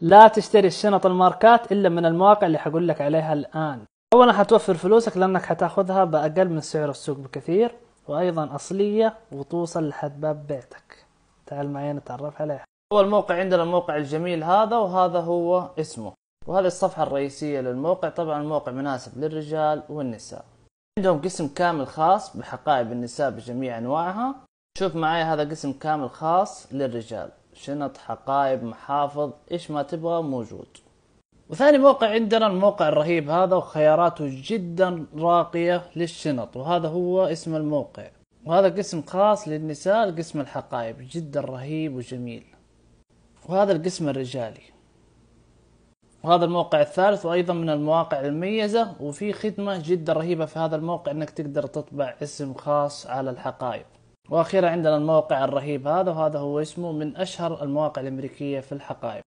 لا تشتري الشنط الماركات الا من المواقع اللي حقول لك عليها الان اولا حتوفر فلوسك لانك حتاخذها باقل من سعر السوق بكثير وايضا اصليه وتوصل لحد باب بيتك تعال معي نتعرف عليها هو الموقع عندنا الموقع الجميل هذا وهذا هو اسمه وهذه الصفحة الرئيسية للموقع طبعا الموقع مناسب للرجال والنساء عندهم قسم كامل خاص بحقائب النساء بجميع أنواعها شوف معي هذا قسم كامل خاص للرجال شنط حقائب محافظ ايش ما تبغى موجود وثاني موقع عندنا الموقع الرهيب هذا وخياراته جدا راقية للشنط وهذا هو اسم الموقع وهذا قسم خاص للنساء قسم الحقائب جدا رهيب وجميل وهذا القسم الرجالي وهذا الموقع الثالث وايضا من المواقع المميزة وفي خدمة جدا رهيبة في هذا الموقع انك تقدر تطبع اسم خاص على الحقائب واخيرا عندنا الموقع الرهيب هذا وهذا هو اسمه من اشهر المواقع الامريكيه في الحقائب